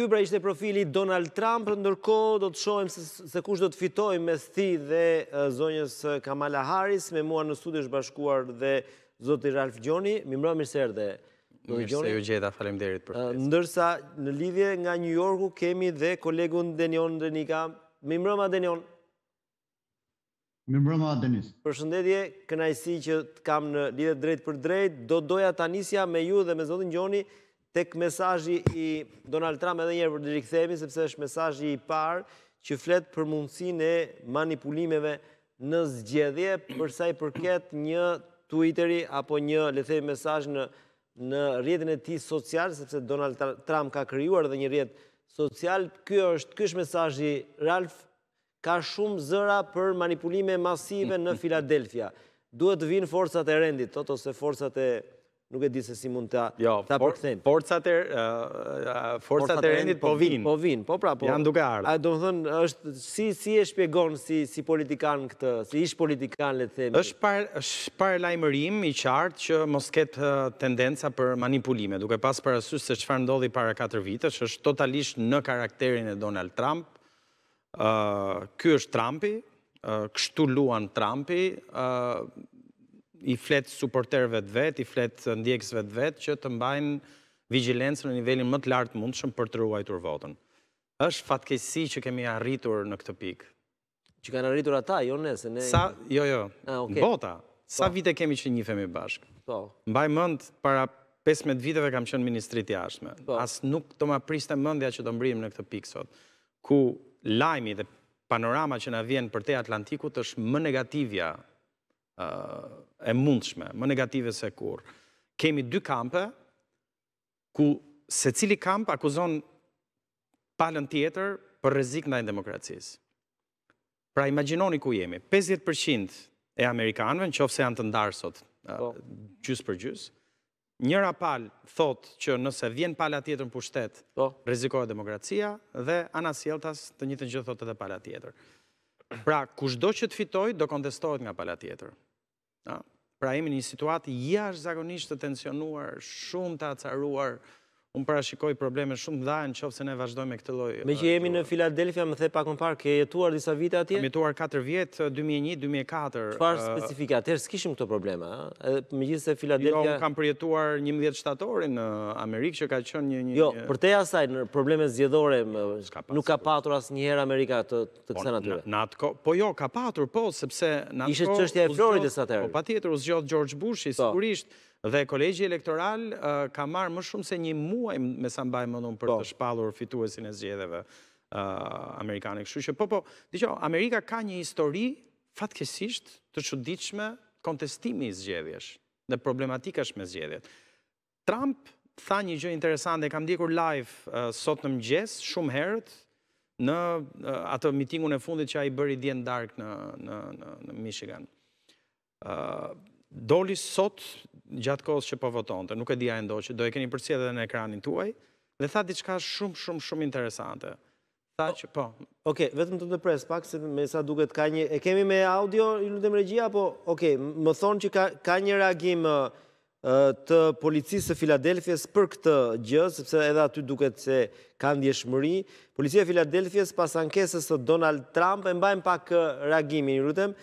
Ky pra ishte profili Donald Trump, ndërko do të shojmë se kush do të fitoj me sti dhe zonjës Kamala Harris, me mua në studi është bashkuar dhe zoti Ralf Gjoni, mi mërë mirëser dhe Zoti Gjoni. Mirëse ju gjeta, falem derit për Ndërsa në lidhje nga të të kemi dhe kolegun Denion të të të të të të të të të të të të të të të drejt të të të të të të të me të të të të Tek mesajji i Donald Trump edhe njerë për dirikë themi, sepse është mesajji i parë që fletë për mundësin e manipulimeve në zgjedhje, përsa i përket një Twitteri apo një lethej mesaj në rjetin e ti social, sepse Donald Trump ka kryuar dhe një rjet social. Kjo është kësh mesajji, Ralf, ka shumë zëra për manipulime masive në Filadelfia. Duhet të vinë forësat e rendit, ose forësat e nuk e di se si mund të ta përkëthejmë. Jo, forcat e e rendit po, po vinë. Po vinë, po pra, po. Janë duke ardhë. A do më thënë, është, si, si e shpjegon si, si politikan këtë, si ish politikan, le të themi? është par, është lajmërim i qartë që mos ketë tendenca për manipulime, duke pas për asusë se farë ndodhi para 4 vitës, është totalisht në karakterin e Donald Trump. Ky është Trumpi, kështu luan Trumpi, i flet supporterve të vetë, i flet ndjekësve të vetë, që të mbajnë vigilensë në nivelin më të lartë shumë për të ruajtur votën. Êshtë fatkesi që kemi arritur në këtë pikë? Që kanë arritur ata, jo në nëse? Jo, jo, në ah, bota. Sa po. vite kemi që femi bashkë? Po. Mbaj mëndë, para 15 viteve kam qënë ministrit i ashme. Po. Asë nuk të ma priste mëndja që të mbrim në këtë pikë sot. Ku lajmi dhe panorama që në vjenë për te Atlantikut është më negativja e mundshme, më negative se kur. Kemi dy kampe, ku se cili kamp akuzon palën tjetër për rezik në e demokracisë. Pra imaginoni ku jemi, 50% e Amerikanëve në qofë se janë të ndarë sot, po. gjysë për gjysë, Njëra palë thotë që nëse vjen pala tjetër në pushtet, po. rezikohet demokracia dhe anasjeltas të njëtë njëtë thotë edhe pala tjetër. Pra, kushdo që të fitoj, do kontestohet nga pala tjetër. Pra jemi një situatë jash zagonisht të tensionuar, shumë të acaruar, unë shikoj probleme shumë dha në qofë se ne vazhdojmë me këtë loj. Me që jemi uh, në Filadelfia, më the pak më parë, ke jetuar disa vite atje? Kam jetuar 4 vjetë, uh, 2001-2004. Farë uh, specifika, atërë s'kishim këto probleme, me gjithë se jo, Filadelfia... Jo, kam përjetuar 11 shtatorin në Amerikë, që ka qënë një... Jo, për te asaj, në probleme zjedhore, jo, nuk ka patur asë njëherë Amerika të kësa po, natyre. Po jo, ka patur, po, sepse... Ishe qështja e Floridës atërë. Po, pa tjetër, usgjot George Bushi, po. sigurisht... Dhe kolegji elektoral ka marrë më shumë se një muaj me sa mbaj më nëmë për po. të shpalur fituesin e zgjedeve Amerikanë. Kështu që, po, po, diqo, Amerika ka një histori fatkesisht të qudichme kontestimi i zgjedhjesh dhe problematikash me zgjedhjet. Trump tha një gjë interesant dhe kam dikur live sot në mgjes shumë herët në atë mitingun e fundit që a i bëri djenë dark në Michigan. Në Michigan doli sot gjatë kohës që po votonte, nuk e dija e ndoqë, do e keni përsi edhe në ekranin tuaj, dhe tha diçka shumë, shumë, shumë interesante. Tha që po. Oke, vetëm të të presë pak, se me sa duket ka një... E kemi me audio, i lutem regjia, apo, Oke, më thonë që ka një reagim të policisë së Filadelfjes për këtë gjë, sepse edhe aty duket se ka ndjeshmëri. Policia e Filadelfjes pas ankesës të Donald Trump, e mbajnë pak reagimin, i lutem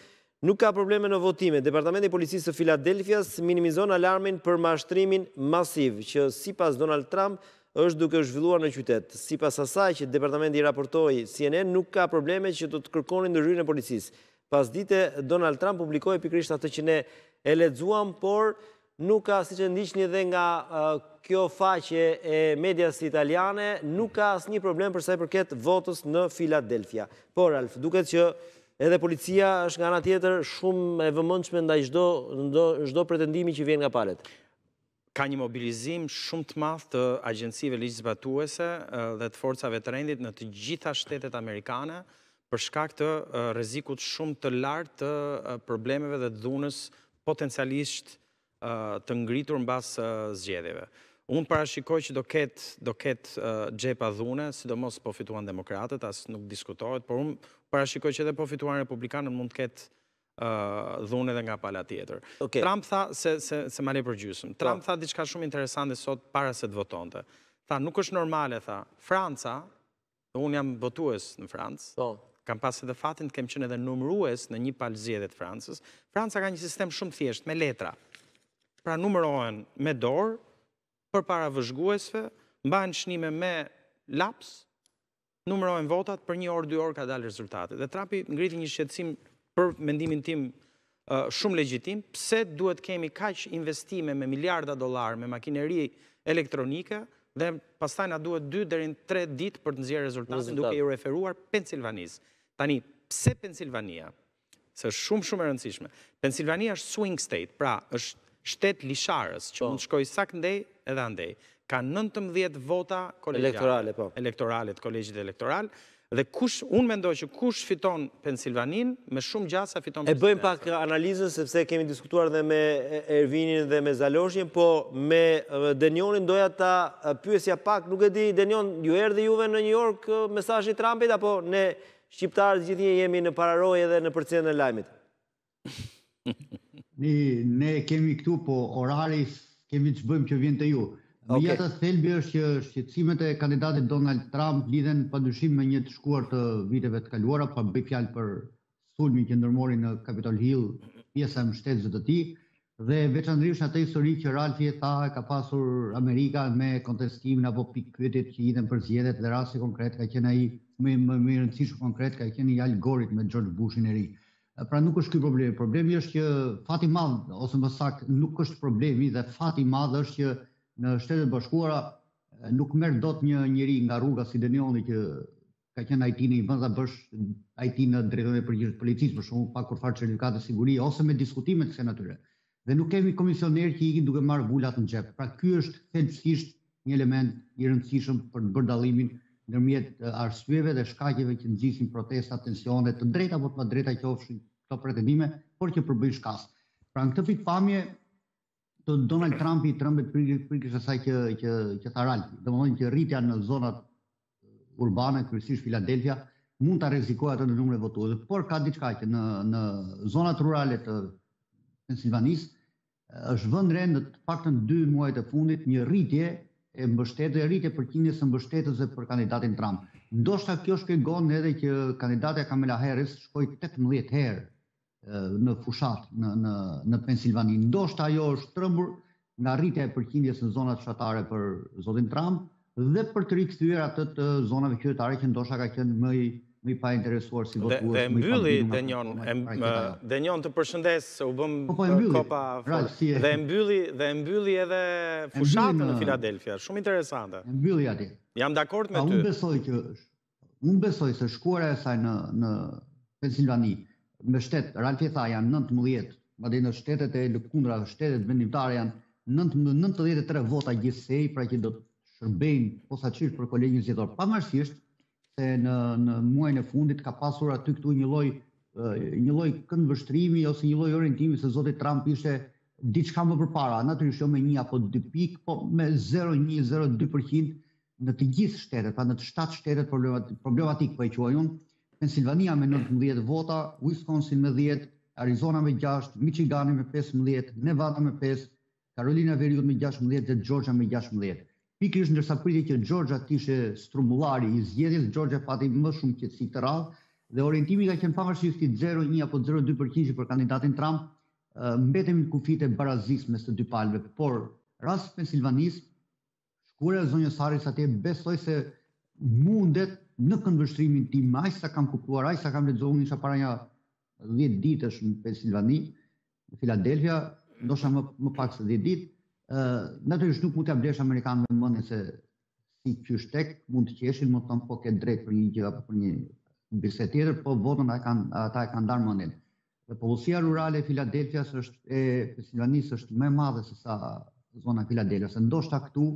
Nuk ka probleme në votime. Departamenti Policisë të Filadelfias minimizon alarmin për mashtrimin masiv, që si pas Donald Trump është duke zhvilluar në qytet. Si pas asaj që departamenti raportoi CNN, nuk ka probleme që të të kërkonin në rrinë policisë. Pas dite, Donald Trump publikoi pikrisht atë që ne e ledzuam, por nuk ka, si që ndishtë një dhe nga kjo faqe e medias italiane, nuk ka asë një problem përsa e përket votës në Filadelfia. Por, Alf, duket që edhe policia është nga nga tjetër shumë e vëmëndshme nda i shdo pretendimi që vjen nga paret. Ka një mobilizim shumë të math të agjensive ligjës batuese dhe të forcave të rendit në të gjitha shtetet amerikane përshka këtë rezikut shumë të lartë të problemeve dhe dhunës potencialisht të ngritur në basë zgjedeve. Unë parashikoj që do ketë gjepa dhune, sidomos po fituan demokratët, asë nuk diskutohet, por unë parashikoj që edhe po fituar republikanën mund të ketë dhune dhe nga pala tjetër. Trump tha, se male për gjysëm, po. Trump tha diçka shumë interesante sot para se të votonte. Tha, nuk është normale, tha, Franca, dhe unë jam votues në Francë, po. kam pas edhe fatin të kem qënë edhe numrues në një palë zjedet Francës, Franca ka një sistem shumë thjesht me letra. Pra numërohen me dorë, për para vëzhguesve, mba në shnime me lapsë, numërojnë votat për një orë, dy orë ka dalë rezultate. Dhe Trapi ngriti një shqetsim për mendimin tim uh, shumë legjitim, pse duhet kemi kaq investime me miliarda dolar me makineri elektronike dhe pastaj na duhet 2 deri në 3 ditë për të nxjerrë rezultatin duke i referuar Pensilvanis. Tani, pse Pensilvania? Se është shumë shumë e rëndësishme. Pensilvania është swing state, pra është shtet lisharës që po. mund të shkojë sakndej edhe andej ka 19 vota kolegjale. Elektorale, po. Kolegjit elektoral. Dhe kush, unë mendoj që kush fiton Pensilvanin, me shumë gjasa fiton Pensilvanin. E bëjmë pak analizën, sepse kemi diskutuar dhe me Ervinin dhe me Zaloshin, po me Denionin doja ta pyesja pak, nuk e di Denion, ju erdi juve në New York mesajnë i Trumpit, apo ne Shqiptarës gjithë e jemi në pararoj edhe në përcjene në lajmit? Ne kemi këtu, po orari kemi të bëjmë që vjen të ju. Okay. Mija të thelbi është që shqetsimet e kandidatit Donald Trump lidhen për dyshim me një të shkuar të viteve të kaluara, pa po bëj fjalë për sulmin që ndërmori në Capitol Hill, pjesa e zë të ti, dhe veçanërisht atë histori që Ralfi e tha ka pasur Amerika me kontestimin apo pikëpyetjet që i dhan për zgjedhjet dhe rasti konkret ka qenë ai më më i konkret ka qenë i algorit me George Bushin e ri. Pra nuk është ky problemi, problemi është që fati madh ose më saktë nuk është problemi dhe fati madh është që në shtetet bashkuara nuk merr dot një njeri nga rruga si Denioni që ka qenë ai tinë i vënë bësh ai tinë në drejtorinë e përgjithshme të policisë për shkakun pa kurfar certifikatë siguri ose me diskutime të kësaj natyre. Dhe nuk kemi komisioner që i ikin duke marr bulat në xhep. Pra ky është thelbësisht një element i rëndësishëm për të bërë dallimin ndërmjet arsyeve dhe shkaqeve që nxjisin protesta, tensione, të drejta apo të padrejta qofshin këto pretendime, por që përbëjnë shkas. Pra në këtë pikpamje të Donald Trumpi trembet prikës prik së saj që që që dhe më Domthonjë që rritja në zonat uh, urbane, kryesisht Filadelfia, mund ta rrezikojë atë në numrin e votuesve, por ka diçka që në në zonat rurale të Pensilvanis, uh, është vënë në të paktën 2 muajt e fundit një rritje e mbështetjes, rritje përqindjes së mbështetjes për kandidatin Trump. Ndoshta kjo shpjegon edhe që kandidata Kamala Harris shkoi 18 herë në fushat në, në, në shtë ajo është trëmbur nga rritja e përqindjes në zonat shatare për Zotin Trump dhe për të rikëthyre atë të zonave kjojtare që ndoshtë ka qenë më më pa interesuar si votuar. Dhe e mbylli Denjon, Denjon të përshëndes, u bëm po, po, kopa e, dhe e mbylli dhe e mbylli edhe fushatën në Filadelfia, shumë interesante. E mbylli ati. Jam dakord me pra, ty. Unë besoj që unë besoj se shkuara e saj në në në shtetë, Ralfi tha janë 19, më dhe në shtetet e lëkundra, shtetet vendimtare janë 93 vota gjithsej, pra që do të shërbejnë posa qysh për kolegjën zjetorë. Pa marësisht, se në muajnë e fundit ka pasur aty këtu një loj një loj këndvështrimi vështrimi ose një loj orientimi se Zotit Trump ishte diçka më përpara, në të një shumë jo e një apo 2 pik, po me 0,1-0,2% në të gjithë shtetet, pa në të shtatë shtetet problematik, po e që Pennsylvania me 19 vota, Wisconsin me 10, Arizona me 6, Michigan me 15, Nevada me 5, Carolina Veriut me 16 dhe Georgia me 16. Pikrish ndërsa pritje që Georgia tishe strumulari i zgjedhjes, Georgia pati më shumë qëtësi të radhë, dhe orientimi ka qenë pavarësisht i 0-1 apo 0-2% për kandidatin Trump, mbetemi në kufit e barazisë mes të dy palve. Por, rast Pennsylvania, shkure e zonjës Harris atje besoj se mundet në këndvështrimin ti maj, sa kam kuptuar aj, sa kam ledzohun isha para një 10 ditë është në Pesilvani, në Filadelfia, ndosha më, më pak se 10 ditë, në të nuk mund të abdesh Amerikanë me mëne se si qyshtek mund të qeshin, mund të tonë po ke drejt për një gjitha për një bërse tjetër, po votën ata e kanë darë mëndin. Dhe polusia rurale e Filadelfias është, e së është me madhe se sa zona Filadelfias, ndoshta këtu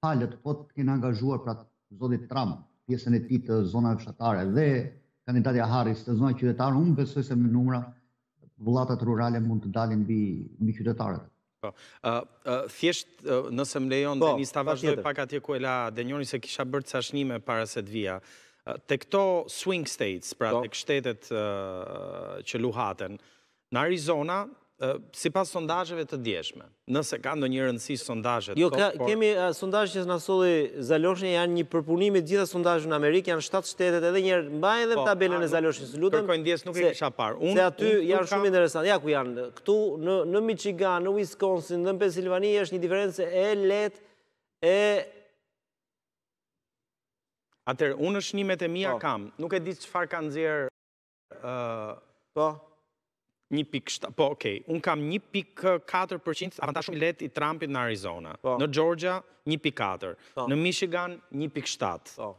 palët po të angazhuar pra zodit Trump, pjesën e ti të zonave fshatare dhe kandidatja Harris të zonave qytetare, unë besoj se me numra vullatat rurale mund të dalin mbi mbi qytetarët. Po. Ë, thjesht nëse më lejon të po, nis ta vazhdoj pak atje ku e Denjoni se kisha bërë ca shënime para se të vija. Te këto swing states, pra po. tek shtetet që luhaten, në Arizona si pas sondajëve të djeshme, nëse ka ndo një rëndësi sondajët... Jo, kemi sondajë që nësulli Zaloshin, janë një përpunimit gjitha sondajën në Amerikë, janë 7 shtetet edhe njërë, mba edhe për po, tabelën e Zaloshin, së lutëm... Kërkojnë djesë nuk e kisha parë. Se aty janë shumë interesantë, ja ku janë, këtu në Michigan, në Wisconsin, në Pensilvania, është një diferencë e letë e... Atër, unë është një metë e mija po. kam, nuk e ditë qëfar kanë zirë... Po... 1.7%, po, okej, unë kam 1.4% avantaj shumë let i Trumpit në Arizona. Po. Në Georgia, 1.4%. Po. Në Michigan, 1.7%. Po.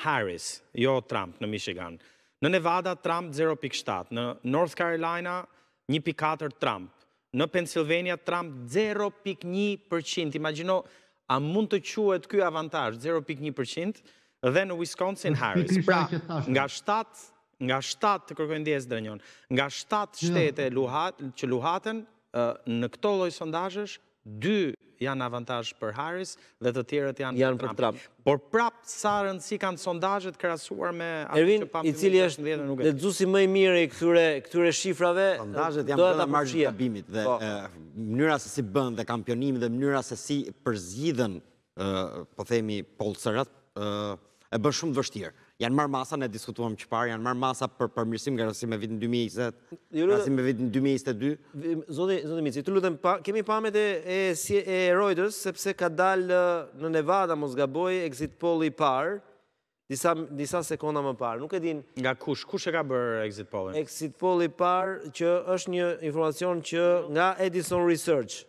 Harris, jo Trump në Michigan. Në Nevada, Trump 0.7%. Në North Carolina, 1.4% Trump. Në Pennsylvania, Trump 0.1%. Imagino, a mund të quet kjo avantaj, 0.1%, dhe në Wisconsin, Harris. Pra, pra nga 7%, nga 7 të kërkojnë djesë dënjon, nga 7 shtete që luhaten, në këto loj sondajësh, dy janë avantajsh për Harris dhe të tjerët janë për Trump. Por prapë sa rëndësi kanë sondajët krasuar me... Ervin, i cili është dhe dzusi mëj mire i këture shifrave... Sondajët janë bëdë margjit të abimit dhe mënyra se si bënd dhe kampionimi dhe mënyra se si përzjidhen, po themi, polësërat, e bën shumë të vështirë janë marrë masa, ne diskutuam që parë, janë marrë masa për përmirësim nga rësim e vitin 2020, rësim e vitin 2022. Zotë Mici, të lutëm, kemi pamet e Reuters, sepse ka dalë në Nevada, mos gaboj, exit poll i parë, disa sekonda më parë, nuk e din... Nga kush, kush e ka bërë exit poll? Exit poll i parë, që është një informacion që nga Edison Research,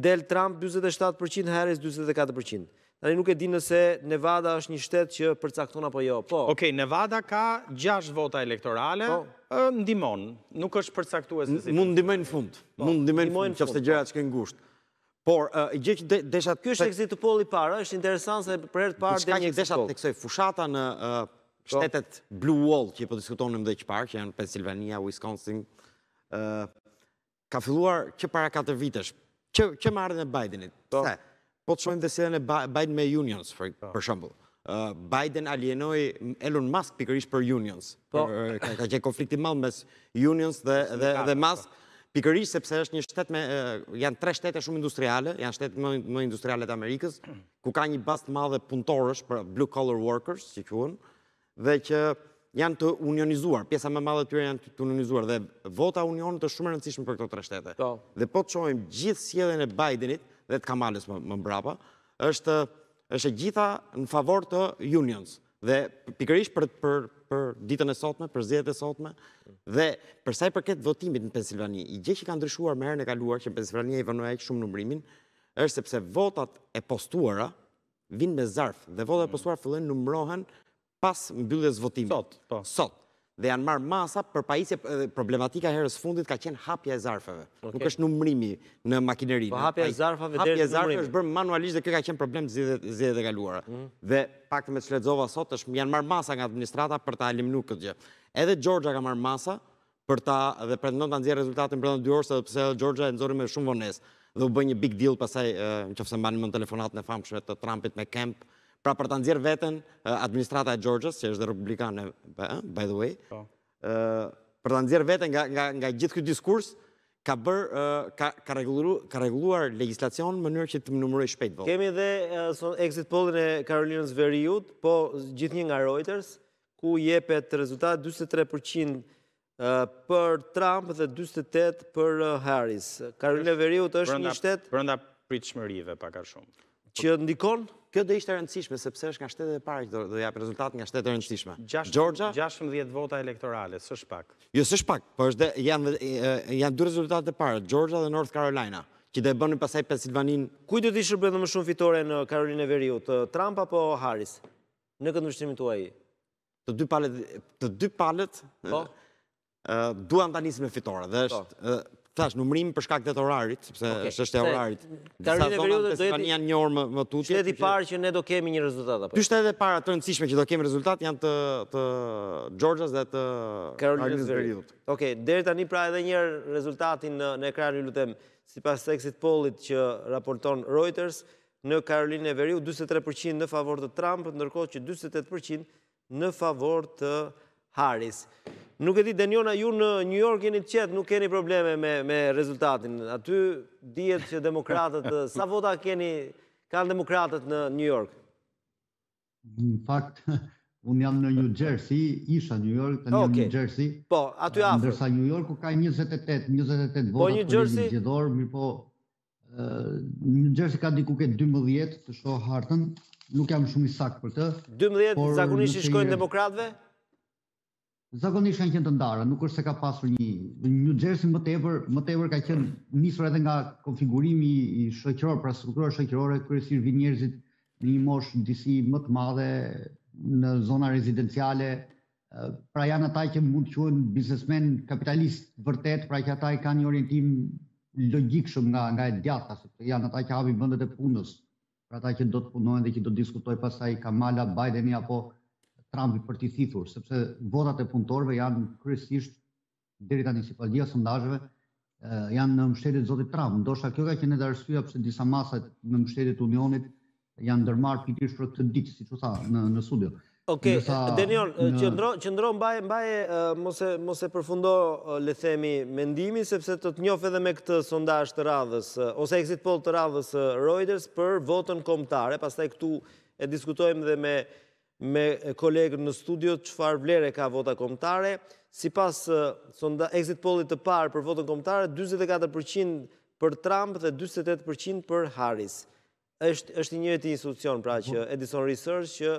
del Trump 27%, Harris 24%. Në nuk e di nëse Nevada është një shtetë që përcakton apo jo. Po. Ok, Nevada ka 6 vota elektorale, po. ndimon, nuk është përcaktua se si. Mund në fund, po, mund ndimojnë fund, që fëse gjera që kënë ngusht. Por, i gjithë deshat... Kjo është exit poll i parë, është interesant se për herë të parë dhe një exit poll. Shka deshat teksoj, fushata në shtetet Blue Wall, që i po diskutonim dhe që parë, që janë Pennsylvania, Wisconsin, ka filluar që para 4 vitesh, që marrën e Bidenit. Po të shumë dhe se dhe në Biden me unions, po. për shumë. Biden alienoj Elon Musk pikërish për unions. Po. Ka që konflikti malë mes unions dhe Musk po. pikërish, sepse është një shtetë me... Janë tre shtetë shumë industriale, janë shtetë më industriale të Amerikës, ku ka një bast madhe punëtorësh për blue collar workers, që qënë, dhe që janë të unionizuar, pjesa më madhe të tyre janë të unionizuar, dhe vota unionë të shumë rëndësishme për këto tre shtetë. Dhe po të shumë gjithë sjedhen e Bidenit, dhe të kamales më mbrapa, është është gjitha në favor të unions dhe pikërish për ditën e sotme, për zjetët e sotme dhe përsa i përket votimit në Pensilvani, i gjithë që ka ndryshuar me herën e kaluar që Pensilvani e i vënua e kë shumë nëmbrimin, është sepse votat e postuara vinë me zarfë dhe votat e postuara fillën nëmbrohen pas mbyllës votimit. Sot, po. Sot dhe janë marë masa për pajisje problematika herës fundit ka qenë hapja e zarfëve. Nuk është numrimi në makinerinë. Po hapja e zarfëve dhe numrimi. Hapja e zarfëve është bërë manualisht dhe kjo ka qenë problem zidhe dhe galuara. Mhm. Dhe pakte me të shledzova sot është janë marë masa nga administrata për ta alimnu këtë gjë. Edhe Gjorgja ka marë masa për ta dhe pretendon të nëzirë rezultatin për në dy orës edhe pëse Gjorgja e nëzori me shumë vones dhe u bëj një big deal pasaj në që fëse mba një telefonat në të Trumpit me Kemp pra për të nëzirë vetën administrata e Gjorgjës, që është dhe republikane, by the way, po. për të nëzirë vetën nga gjithë këtë diskurs, ka regulluar legislacion më mënyrë që të më numëroj shpejt votë. Kemi dhe exit pollin e Karolinës Veriut, po gjithë një nga Reuters, ku jepet rezultat 23% për Trump dhe 28% për Harris. Karolinë Veriut është një shtetë... Përënda pritë shmërive, pakar shumë. Që ndikonë? kjo do ishte rëndësishme, sepse është nga shtetet e pare që do japë rezultat nga shtetet e rëndësishme. 16 vota elektorale, së shpak. Jo, së shpak, po është janë dhe rezultatet e pare, Georgia dhe North Carolina, që do e bënë në pasaj Pennsylvania. Kuj do të ishë dhe më shumë fitore në Karolinë e Veriu, të Trump apo Harris, në këtë nështimin të uaj? Të dy palet, po. duan të njësë me fitore, dhe po. është thash, numrim për shkak të të orarit, sepse është e orarit. Ka e periudhë do të janë një orë më më tutje. Shteti i parë që ne do kemi një rezultat apo. Dy shtete para të rëndësishme që do kemi rezultat janë të të dhe të Carolina Zverit. Okej, okay. deri tani pra edhe një herë rezultatin në, ekran ju lutem sipas exit poll që raporton Reuters në Carolina e Veriut 43% në favor të Trump, ndërkohë që 48% në favor të Haris. Nuk e di, Denjona, ju në New York jeni të qetë, nuk keni probleme me rezultatin. Aty djetë që demokratët, sa vota keni, kanë demokratët në New York? Në fakt, unë jam në New Jersey, isha New York, të një New Jersey. Po, aty afrë. Ndërsa New York ka 28, 28 po, vota të një gjithëdorë, mi po, New Jersey ka diku këtë 12 jetë, të shohë hartën, nuk jam shumë i sakë për të. 12 jetë, i shkojnë demokratëve? zakonisht kanë qenë të ndara, nuk është se ka pasur një New Jersey më tepër, më tepër ka qenë nisur edhe nga konfigurimi i shoqëror, pra struktura shoqërore kryesisht vin njerëzit në një moshë disi më të madhe në zona rezidenciale, pra janë ata që mund të quhen biznesmen kapitalist vërtet, pra që ata i kanë një orientim logjik shumë nga nga e djatha, sepse janë ata që hapin vendet e punës, pra ata që do të punojnë dhe që do të diskutojnë pastaj Kamala Bideni apo Trumpi për të thithur, sepse votat e punëtorëve janë kryesisht deri tani si pas janë në mbështetjen e Zotit Trump, ndoshta kjo ka qene dhe arsyeja pse disa masa në mbështetjen e Unionit janë ndërmarrë pikërisht për këtë ditë, siç u tha në në studio. Okej, Denion, qëndro, në... qëndro mbaj mbaj mos mos e përfundo le të themi mendimin sepse do të njofë edhe me këtë sondazh të radhës ose exit poll të radhës Reuters për votën kombëtare, pastaj këtu e diskutojmë dhe me me kolegën në studio që farë vlere ka vota komptare. Si pas exit pollit të parë për votën komptare, 24% për Trump dhe 28% për Harris. Êshtë një e ti institucion, pra që Edison Research që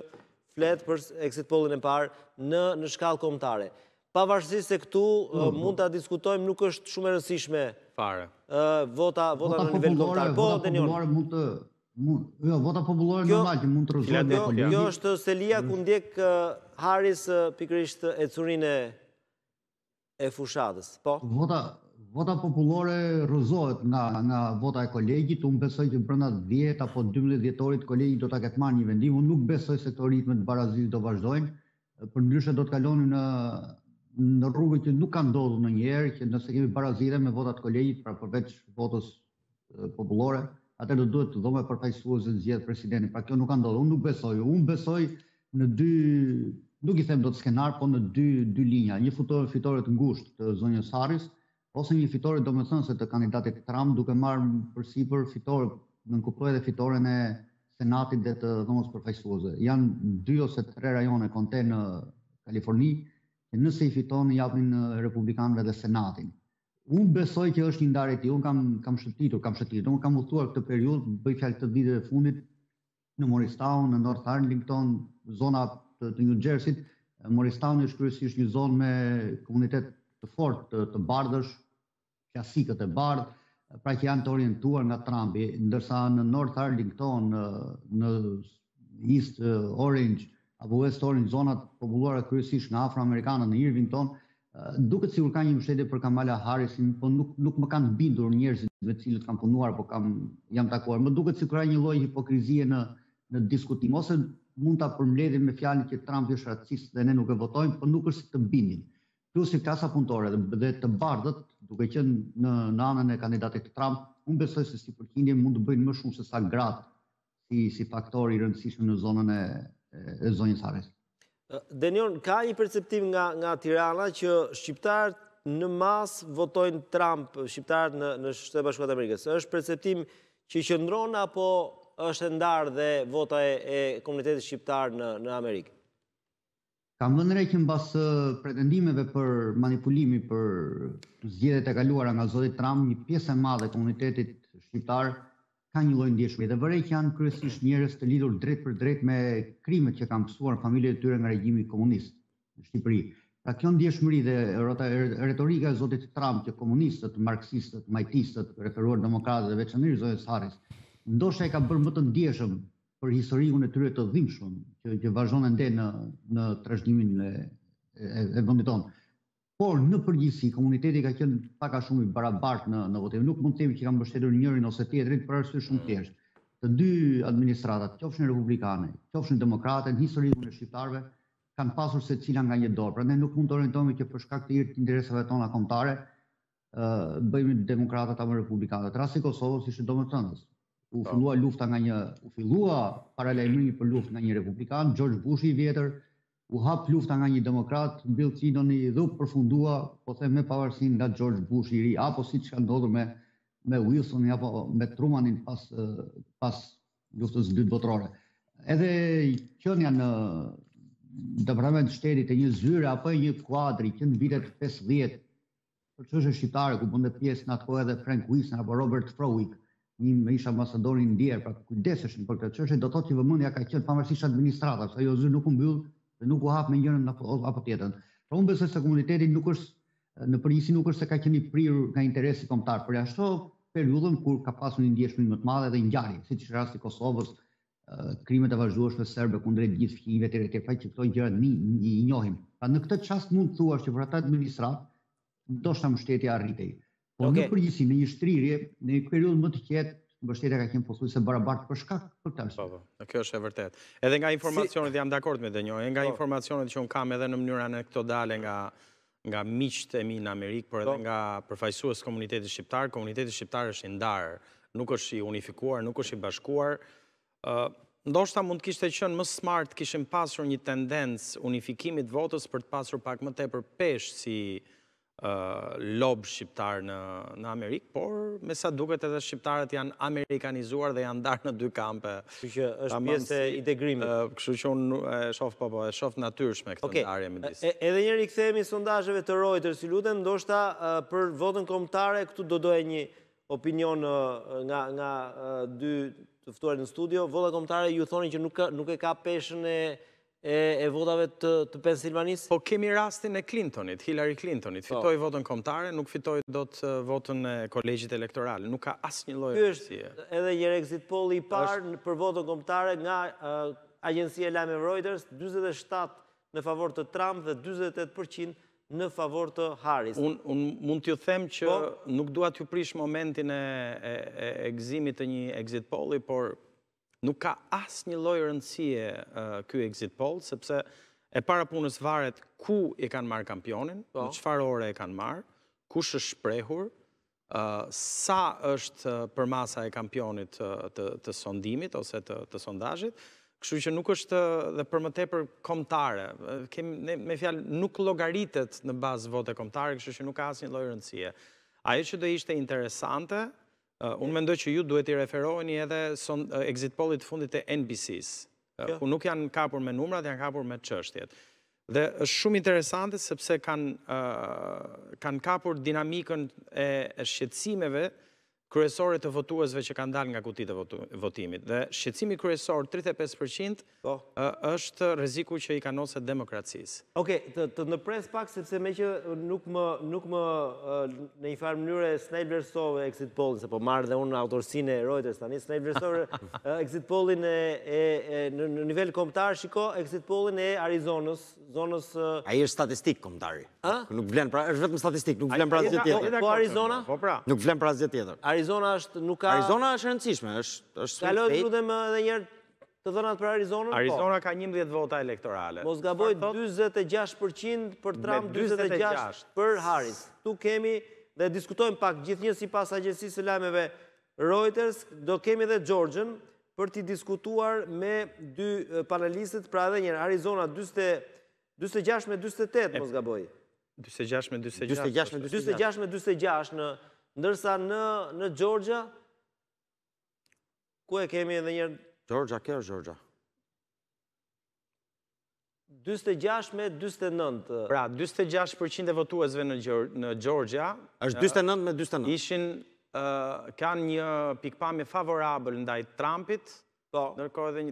fletë për exit pollin e parë në shkallë komptare. Pavarësisht se këtu mund të diskutojmë, nuk është shumë e rësishme vota në nivel komptare. Po, vota komptare mund të Jo, vota popullore normal që mund të rëzohet nga politikë. Kjo është selia ku ndjek mm. uh, Haris uh, pikrisht uh, e curin e fushatës, po? Vota popullore rëzohet nga vota e kolegjit, unë besoj që brëndat 10 apo 12 djetorit kolegjit do të këtë një vendim, unë nuk besoj se këto ritme të barazilit do vazhdojnë, për nëryshe do të kaloni në rrugë që nuk kanë dodo në njerë, që nëse kemi barazire me votat kolegjit, pra përveç votës popullore, atë do duhet dhomë përfaqësuese të zgjedh presidentin. Pra kjo nuk ka ndodhur. Unë nuk besoj. Unë besoj në dy nuk i them do të skenar, po në dy dy linja, një fitore fitore të ngushtë të zonjës Harris ose një fitore domethënëse se të kandidatit Trump duke marrë përsipër fitore në kuptoj edhe fitoren e Senatit dhe të dhomës përfaqësuese. Jan dy ose tre rajone konte në Kaliforni, nëse i fitonin japin republikanëve dhe Senatin. Unë besoj që është një ndarje ti, unë kam, kam shëtitur, kam shëtitur, unë kam uthuar këtë periud, bëj fjalë të vide dhe fundit, në Morristown, në North Arlington, zona të, të New Jersey, Morristown është kërësisht një zonë me komunitet të fort, të, të bardësh, klasikët e bardë, pra që janë të orientuar nga Trumpi, ndërsa në North Arlington, në, në East uh, Orange, apo West Orange, zonat populluara kërësisht nga afro në Irvington, duket sikur ka një mbështetje për Kamala Harrisin, po nuk nuk më kanë bindur njerëzit me të cilët kam punuar, po kam jam takuar. Më duket sikur ka një lloj hipokrizie në në diskutim ose mund ta përmbledhim me fjalën që Trump është racist dhe ne nuk e votojmë, po nuk është të bindin. Plus i klasa punëtore dhe, të bardhët, duke qenë në, në anën e kandidatit të Trump, unë besoj se si përkinje mund të bëjnë më shumë se sa gratë si, si faktori rëndësishme në zonën e, e, e zonjës Denion, ka një perceptim nga Tirana që shqiptarët në mas votojnë Trump, shqiptarët në Shqiptarët bashkuat Amerikës. është perceptim që i qëndronë apo është ndarë dhe vota e komunitetit shqiptarë në Amerikë? Kam vëndre që në basë pretendimeve për manipulimi për zgjede të kaluara nga zotit Trump, një pjesë e madhe komunitetit shqiptarë ka një lloj ndjeshmëri dhe vërej që janë kryesisht njerëz të lidhur drejt për drejt me krimet që kanë pësuar familjet e tyre nga regjimi komunist në Shqipëri. Pra kjo ndjeshmëri dhe retorika e zotit Trump që komunistët, marksistët, majtistët, referuar demokratëve veçanërisht zotit Harris, ndoshta e ka bërë më të ndjeshëm për historikun e tyre të dhimbshëm që që vazhdon ende në në trashëgiminë e, e, e vendit tonë por në përgjithësi komuniteti ka qenë pak a shumë i barabart në, në votim. Nuk mund të themi që kanë mbështetur njërin ose tjetrin për arsye shumë të mm. thjeshta. Të dy administratat, qofshin republikane, qofshin demokrate, në historinë e shqiptarëve kanë pasur secila nga një dorë. Prandaj nuk mund të orientohemi që për shkak të irt interesave tona kombëtare, ë uh, bëjmë demokratat apo republikanët. Rasti i Kosovës ishte domethënës. U po. fillua lufta nga një u fillua paralajmëri për luftë nga një republikan, George Bush i vjetër, u hap lufta nga një demokrat, Bill Clinton i dhu përfundua, po the me pavarësin nga George Bush i ri, apo si që ka ndodhur me, me Wilson, apo me Trumanin pas, pas luftës dytë botërore. Edhe qënja në departament shtetit e një zyre, apo një kuadri, që në vitet 50, për që është shqiptare, ku bënde pjesë në edhe Frank Wilson, apo Robert Frowick, një me isha ambasadorin ndjerë, pra kujdeseshën për këtë që është, do të thotë të ka qenë pavarësisht administratës, ajo zyrë nuk mbyll dhe nuk u hap me njërin apo apo tjetrën. Pra unë besoj se komuniteti nuk është në përgjithësi nuk është se ka qenë i prirur nga interesi kombëtar, por ashtu periudhën kur ka pasur një ndjeshmëri më të madhe dhe ngjarje, siç është rasti i Kosovës, krimet e vazhdueshme serbe kundrejt gjithë fqinjve të rrethit, pra që këto gjëra ne i njohim. Pra në këtë çast mund të thuash që vrata administrat ndoshta mbështetja arritej. Po okay. në përgjithësi në një shtrirje, në një periudhë më të qetë, mbështetja ka qenë pothuajse barabartë për shkak të tash. Po, po. Kjo është e vërtetë. Edhe nga informacionet si... jam dakord me të dënjoj, nga po. informacionet që un kam edhe në mënyrën e këto dale nga nga miqtë e mi në Amerikë, por edhe po. nga përfaqësues komunitetit shqiptar, komuniteti shqiptar është i ndarë, nuk është i unifikuar, nuk është i bashkuar. ë uh, Ndoshta mund kishte qenë më smart, kishim pasur një tendencë unifikimit votës për të pasur pak më tepër peshë si lobë shqiptarë në, në Amerikë, por me sa duket edhe shqiptarët janë amerikanizuar dhe janë darë në dy kampe. Kështu që është pjesë e integrimit. Kështu që unë e shofë po, po, e shofë natyrshme këtë okay. ndarje me disë. Edhe njerë i këthemi sondajëve të rojtër, si lutem, ndoshta për votën komptare, këtu do dojë një opinion nga, nga, dy të në studio, vota komptare ju thoni që nuk, nuk e ka peshën e e votave të Pensilvanis? Po kemi rastin e Clintonit, Hillary Clintonit. Po. Fitoj votën komtare, nuk fitoj do të votën e kolegjit elektorale. Nuk ka asë një lojë rështie. Edhe një exit poll i parë për votën komtare nga agjensia Lame Reuters, 27% në favor të Trump dhe 28% në favor të Harris. Unë mund t'ju them që po? nuk duat t'ju prish momentin e egzimit të një exit polli, por nuk ka asë një lojë rëndësie kjo exit poll, sepse e para punës varet ku i kanë marë kampionin, po. në qëfar ore i kanë marë, ku shë shprehur, sa është për masa e kampionit të sondimit ose të sondajit, kështu që nuk është dhe për më tepër komtare. Me fjalë, nuk logaritet në bazë vote komtare, kështu që nuk ka asë një lojë rëndësie. Ajo që do ishte interesante, Unë mendoj që ju duhet i referoheni edhe exit pollit fundit e NBC-s, ku nuk janë kapur me numrat, janë kapur me qështjet. Dhe është shumë interesante sepse kanë kapur dinamikën e shqetsimeve kryesore të votuesve që kanë dalë nga kuti të votimit. Dhe shqecimi kryesor 35% po. është reziku që i kanë ose demokracis. Oke, të nëpres pak, sepse me që nuk më në një farë mënyre Snell exit poll, se po marrë dhe unë autorsinë Reuters, tani Snell Versove exit pollin në nivel komptar, shiko exit pollin e Arizonës zonës... A i është statistikë, komëtari. Nuk vlen pra, është vetëm statistikë, nuk vlen pra asgjë tjetër. Po Arizona? Po pra. Nuk vlen pra asgjë tjetër. Arizona është nuk ka... Arizona është rëndësishme, është... Kalojë të rudem edhe njerë të dhënat për Arizona? Arizona ka 11 vota elektorale. Mos gaboj 26% për Trump, 26% për Harris. Tu kemi dhe diskutojmë pak gjithë një si pas agjesis lajmeve Reuters, do kemi dhe Georgian për t'i diskutuar me dy panelistit, pra edhe njerë Arizona 26 me 28, mos gaboj. 26 me 26. 26 me 26 në... Ndërsa në Gjorgja, ku e kemi edhe njërë... Gjorgja, kërë Gjorgja? 26 me 29. Pra, 26% e votuazve në Gjorgja... është 29 me 29. Ishin, kanë një pikpame favorabël ndaj Trumpit, Po, nërko edhe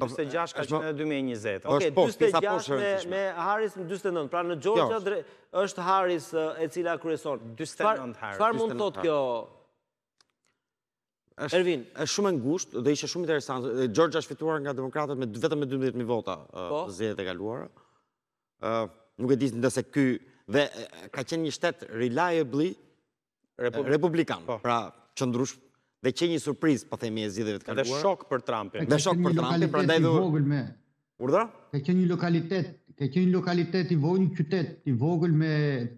26 po, ka qenë e 2020. Ok, 26 me Harris në 29. Pra në Gjorgja jo, është Harris e cila kërëson. 29 Harris. Qëfar mund të të kjo? Ervin. është shumë ngusht dhe ishe shumë interesant. Gjorgja është fituar nga demokratët me vetëm me 12.000 vota zhjetë e po. galuarë. Nuk e disë nëse ky dhe ka qenë një shtetë reliably republikan. Po. Pra qëndrushë dhe që një surprizë, po themi e zgjidhjeve të kaluara. Dhe shok për Trumpin. Dhe shok për Trumpin, prandaj do vogël me. Urdhë? Ka qenë një lokalitet, ka qenë një lokalitet i vogël, një qytet i vogël me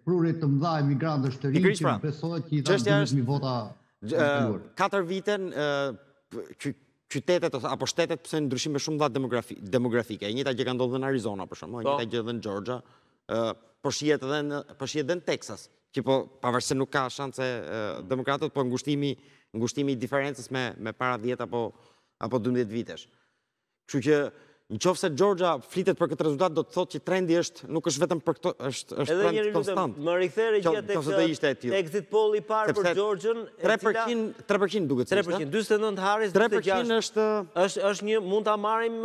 prurë të mëdha emigrantësh të rinj, që pra, besohet që i dhanë shumë vota. Katër vite qytetet apo shtetet pse ndryshime shumë dha demografi, demografike. E njëjta gjë ka ndodhur në Arizona për shkakun, e njëjta po. gjë edhe në Georgia, ë po shihet edhe në po shihet edhe në Texas, që po pavarësisht nuk ka shanse demokratët, po ngushtimi ngushtimi i diferencës me, me para 10 apo, apo 12 vitesh. Kështu që në qofë se Gjorgja flitet për këtë rezultat, do të thot që trendi është nuk është vetëm për këto, është, është trend konstant. Edhe njëri më rikëtheri që gjatë e exit poll i parë për Gjorgjën, 3%, cila... 3% duke të ishte. 3%, 29 Haris, 3% është... është... është një, mund të amarim,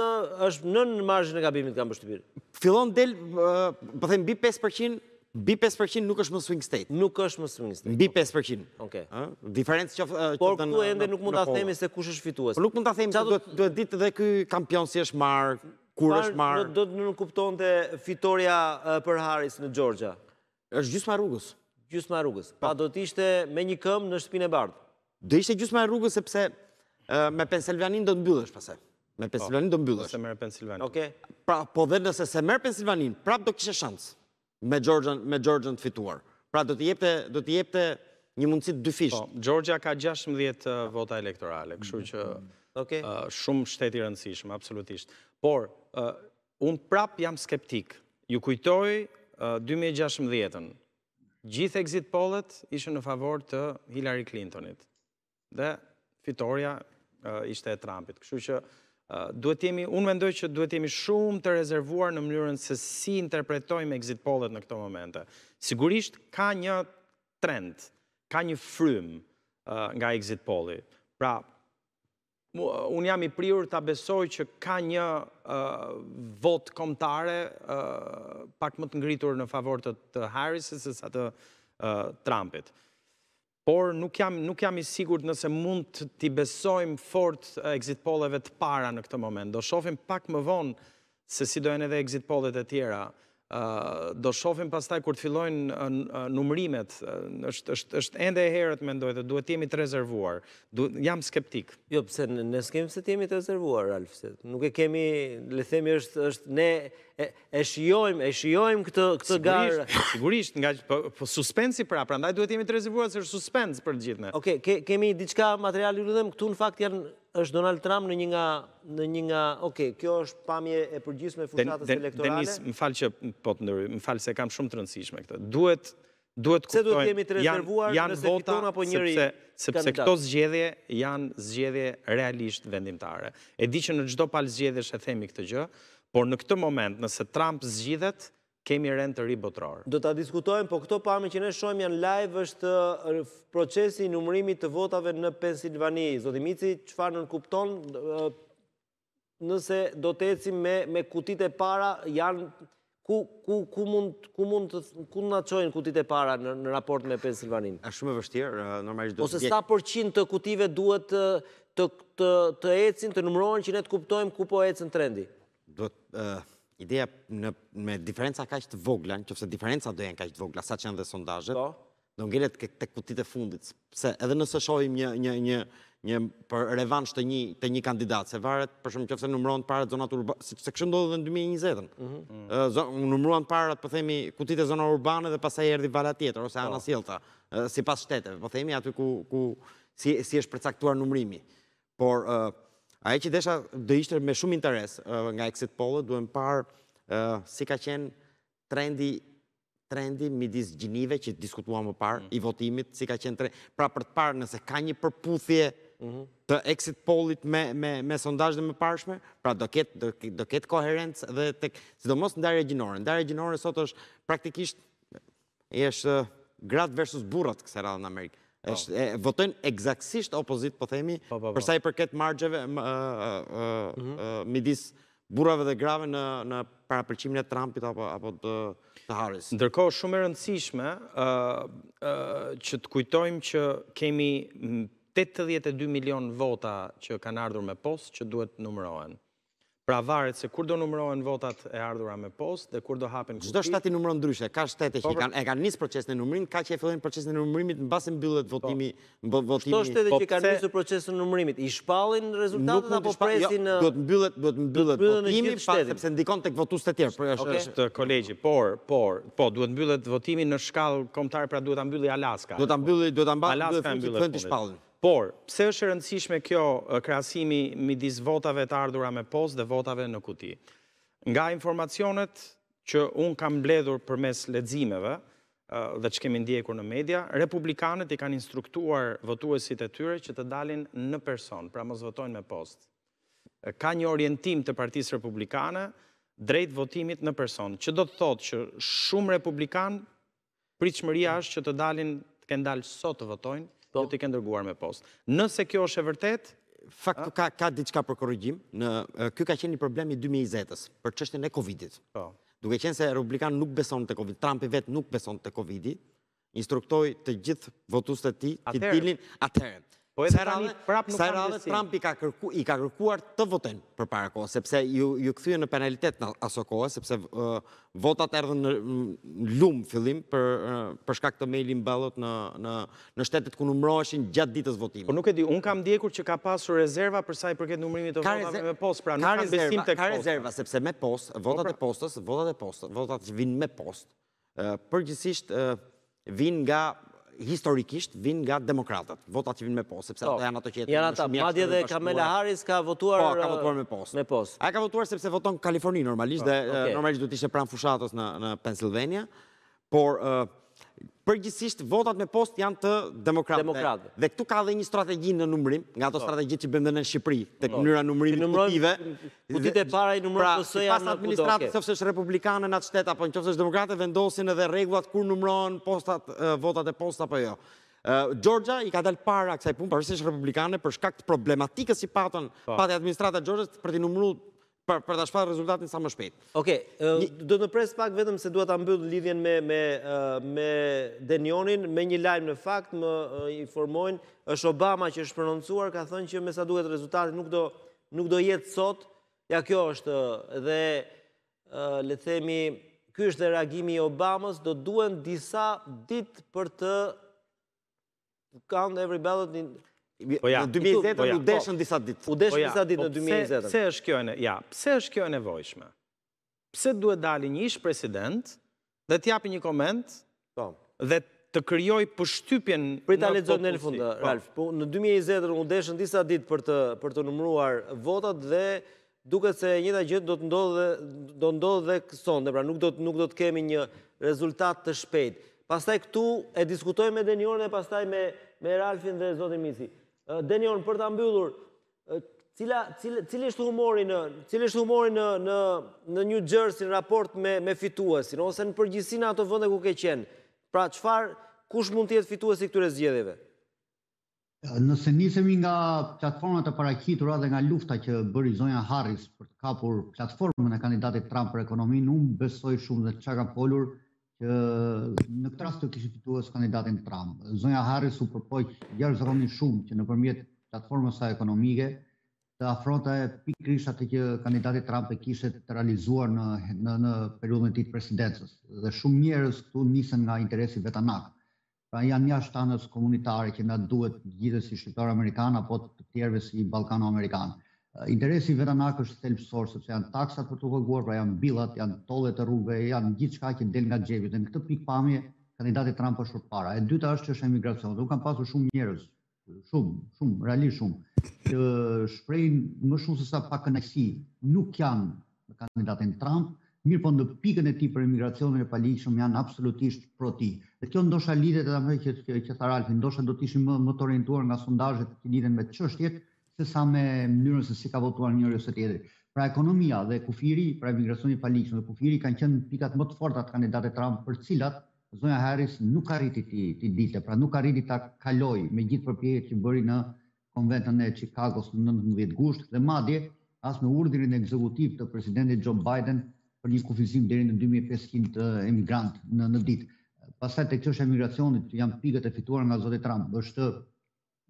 është në në margjën e gabimit, kam bështypirë. Fillon del, uh, bi 5% Bi 5% nuk është më swing state. Nuk është më swing state. Bi 5%. Ok. Okay. Diferencë që Por këtu ende po nuk mund ta themi se kush është fituës? Nuk mund ta themi, duhet duhet ditë dhe ky kampion si është marr, kur është marr. Do të nuk kuptonte fitoria për Harris në Georgia. Është gjusë e rrugës. Gjusë e rrugës. Po. Pa do të ishte me një këmbë në shtëpinë e bardhë. Do ishte gjusë e rrugës sepse me Pennsylvania do të mbyllësh pasaj. Me po. Pennsylvania do mbyllësh. Nëse merr Pennsylvania. Okej. Pra, po nëse se merr Pennsylvania, prap do kishe shans me Gjorgjën me të fituar. Pra do t'jepte jepte do të jepte një mundësi dyfish. Po, Gjorgja ka 16 uh, vota elektorale, kështu që mhm. uh, shumë shtet i rëndësishëm, absolutisht. Por uh, unë un prap jam skeptik. Ju kujtoj 2016-ën. Gjithë exit pollet ishin në favor të Hillary Clintonit. Dhe fitorja ishte e Trumpit. Kështu që Unë mendoj që duhet jemi shumë të rezervuar në mënyrën se si interpretojmë exit pollet në këto momente. Sigurisht ka një trend, ka një frym nga exit polli. Pra, unë jam i prirur të abesoj që ka një vot komtare pak më të ngritur në favor të Harris e sa të Trumpit por nuk jam, nuk jam i sigur nëse mund t'i besojmë fort exit polleve të para në këtë moment. Do shofim pak më vonë se si dojnë edhe exit pollet e tjera do shofim pastaj kur të fillojnë numrimet, është është është ende e herët mendoj të duhet jemi të rezervuar. jam skeptik. Jo, pse ne skemi se të jemi të rezervuar, Alf, se nuk e kemi, le të themi është është ne e, shiojmë shijojmë, e shijojmë këtë këtë garë. Sigurisht, nga po, po suspensi pra, prandaj duhet jemi të rezervuar se është suspens për gjithë ne. kemi diçka materiali rrëdhëm këtu në fakt janë është Donald Trump në një nga... Ok, kjo është pamje e përgjysme e fushatës elektorale. Denis, më falë që po të ndërëj, më falë se kam shumë të rëndësishme këtë. Duhet kuptojnë... Se duhet kemi të rezervuar nëse fiton apo njëri kandidat? Sepse këto zgjedhje janë zgjedhje realisht vendimtare. E di që në gjdo palë zgjedhje shë themi këtë gjë, por në këtë moment, nëse Trump zgjidhet, kemi rend të ri botëror. Do të diskutojmë, po këto pami që ne shojmë janë live është procesi numërimit të votave në Pensilvani. Zotimici, qëfar nën kupton, nëse do të ecim me kutit e para, janë ku mund të naqojnë kutit e para në raport me Pensilvanin? A shumë e vështirë, normalisht... Ose sa përqin të kutive duhet të ecin, të numrojnë që ne të kuptojmë ku po ecin trendi? të ideja në, me diferenca ka ishtë voglën, që fëse diferenca do janë ka ishtë vogla, sa që janë dhe sondajët, po. do ngellet të kutit e fundit, se edhe nëse shohim një, një, një, një për revansh të një, të një kandidat, se varet, për shumë që fëse numruan të parët zonat urbane, se kështë ndodhë dhe në 2020, mm mhm. -hmm. uh, zon, numruan të parët, për po themi, kutit e zonat urbane dhe pasaj erdi vala tjetër, ose anë asilta, po. uh, si pas shtetet, për themi aty ku, ku si, si është përcaktuar numrimi. Por, uh, A e që desha dhe ishtër me shumë interes nga exit pollet, duhem parë si ka qenë trendi trendi midis gjinive që diskutua më parë mm. i votimit, si ka qenë trendi, pra për të parë nëse ka një përputhje mm-hmm. të exit pollit me sondaj dhe me pashme, pra do ketë koherencë dhe të... Sido në darje gjinore, në darje gjinore sot është praktikisht e është gratë versus burat kësera dhe në Amerikë. Po. Votojnë egzaksisht opozit, po themi, po, po, përsa i përket margjeve mhm. midis burave dhe grave në parapërqimin e Trumpit apo të Harris. Ndërko, shumë e rëndësishme që të kujtojmë që kemi 82 milion vota që kanë ardhur me post që duhet numërohen. Pra varet se kur do numrohen votat e ardhura me post dhe kur do hapen kuti... Qdo shtati numrohen ndryshe, ka shtete që po, e kanë njësë proces në numrim, ka që e fillojnë proces në numërimit në basën bëllet po. votimi... Qdo shtete po, që e ka njësë proces në numërimit, i shpalin rezultatet apo jo, presin... Jo, do të mbëllet votimi, sepse ndikon të këvotus të tjerë. Êshtë kolegji, por, por, po, duhet mbëllet votimi në shkallë komtarë, pra duhet mbëllet Alaska. Duhet të mbëllet, duhet të mbëllet, duhet të mbëllet Por, pse është rëndësishme kjo krasimi midis votave të ardhura me post dhe votave në kuti? Nga informacionet që unë kam bledhur për mes ledzimeve dhe që kemi ndjekur në media, republikanët i kanë instruktuar votuesit e tyre që të dalin në person, pra mos votojnë me post. Ka një orientim të partisë republikane drejt votimit në person, që do të thotë që shumë republikanë pritë shmëria është që të dalin, të kënë dalë sot të votojnë do po. t'i ke dërguar me post. Nëse kjo është e vërtet... Faktu ka, ka diçka për korrigjim, në ky ka qenë një problem i 2020-s për çështjen e Covidit. Po. Duke qenë se Republikan nuk beson te Covid, Trump i vet nuk beson te Covidi, instruktoj të gjithë votuesit e tij të dilnin atëherë. Po edhe tani prapë nuk kanë dhe si. Trump i ka kërkuar të voten për para kohë, sepse ju këthujë në penalitet në aso kohë, sepse votat erdhën në lumë fillim për shkak të mailin ballot në shtetet ku numroheshin gjatë ditës votimit. Po nuk e di, unë kam djekur që ka pasur rezerva përsa i përket numrimit të votave me post, pra nuk kam besim të post. Ka rezerva, sepse me post, po, votat pra- e postës, votat e postës, votat që vinë me post, përgjësisht vinë nga historikisht vinë nga demokratët, Votat që vinë me posë, sepse po. ato janë ato që jetë në shumë jakë. Madje dhe Kamela Harris ka votuar... Po, ka votuar me posë. A ka votuar sepse voton Kaliforni normalisht, po, dhe normalisht du ishte pranë fushatës në Pennsylvania, Por përgjësisht votat me post janë të demokratëve. Dhe këtu ka dhe një strategji në numërim, nga ato po. strategji që bëndën po. e Shqipëri, të mënyra numërim të kutive. Kutit e para i numërën të sëja në kutoke. Pra, pas administratë, qëfës është republikane në atë shtetë, apo në qëfës është demokratë, vendosin edhe regullat kur numërën votat e post, apo jo. Gjorgja i ka dalë para kësaj punë, parësish republikanë, për shkakt problematikës i patën, po. pati administratë e Gjorgjës, për ti numëru për të shpatë rezultatin sa më shpejt. Oke, do të presë pak vetëm se duhet të mbëllë lidhjen me Denionin, me një lajmë në fakt, më informojnë, është Obama që është prononcuar, ka thënë që me sa duhet rezultatin nuk do jetë sot, ja kjo është dhe, le themi, është dhe reagimi i Obamas, do duhet disa dit për të count every ballot në... Po ja, në 2020 po u deshën disa ditë. Po, u deshën po disa ditë në 2020. Se, se kjo ja, pse është kjo e nevojshme? Pse duhet dali një ish president dhe t'japi një koment po. dhe të kryoj pështypjen në popullësi. Prita lezot në në fundë, po. Ralf, në 2020 u deshën disa ditë për të, për të nëmruar votat dhe duke se njëta gjithë do të ndodhë dhe, do ndodhë dhe pra nuk do, të, nuk do të kemi një rezultat të shpejt. Pastaj këtu e diskutojmë me Denjorën dhe pastaj me me Ralfin dhe Zotin Misi. Denion për ta mbyllur, cila cili është humori në, cili është humori në në në New Jersey në raport me me fituesin ose në përgjithësi në ato vende ku ke qenë. Pra çfarë kush mund të jetë fituesi këtyre zgjedhjeve? Nëse nisemi nga platformat e paraqitura dhe nga lufta që bëri zonja Harris për të kapur platformën e kandidatit Trump për ekonominë, unë besoj shumë se çka ka folur që në këtë rast të kishë fituar kandidatin Trump. Zonja Harris u përpoj gjerë zëroni shumë që në përmjet platformës sa ekonomike të afronta e pikrisha të që kandidatit Trump e kishë të realizuar në, në, në periodën të presidencës. Dhe shumë njerës këtu nisen nga interesi vetanak. Pra janë një ashtanës komunitare që nga duhet gjithës i shqiptarë Amerikanë apo të tjerve si Balkano Amerikanë interesi veranak është thelbësor, sepse janë taksat për të paguar, pra janë billat, janë tollet të rrugëve, janë gjithçka që del nga xhepi. Në këtë pikë pamje, kandidati Trump është përpara. E dyta është çështja e migracionit. Unë kam pasur shumë njerëz, shumë, shumë, realisht shumë, që shprehin më shumë se sa pak kënaqësi. Nuk janë me kandidatin Trump, mirë po në pikën e tij për emigracionin e paligjshëm janë absolutisht pro ti. Dhe kjo ndoshta lidhet edhe me që që, që tharalfi, ndoshta do të ishim më më të orientuar nga sondazhet që lidhen me çështjet se sa me mënyrën se si ka votuar njëri ose tjetri. Pra ekonomia dhe kufiri, pra migracioni i falishëm dhe kufiri kanë qenë pikat më të forta të kandidatëve Trump për cilat zonja Harris nuk arriti ti ti dilte. Pra nuk arriti ta kaloi me gjithë përpjekjet që bëri në konventën e Chicagos në 19 gusht dhe madje as me urdhrin e ekzekutiv të presidentit Joe Biden për një kufizim deri në 2500 emigrant në në ditë. Pastaj tek çështja e migracionit, janë pikët e fituara nga zoti Trump, është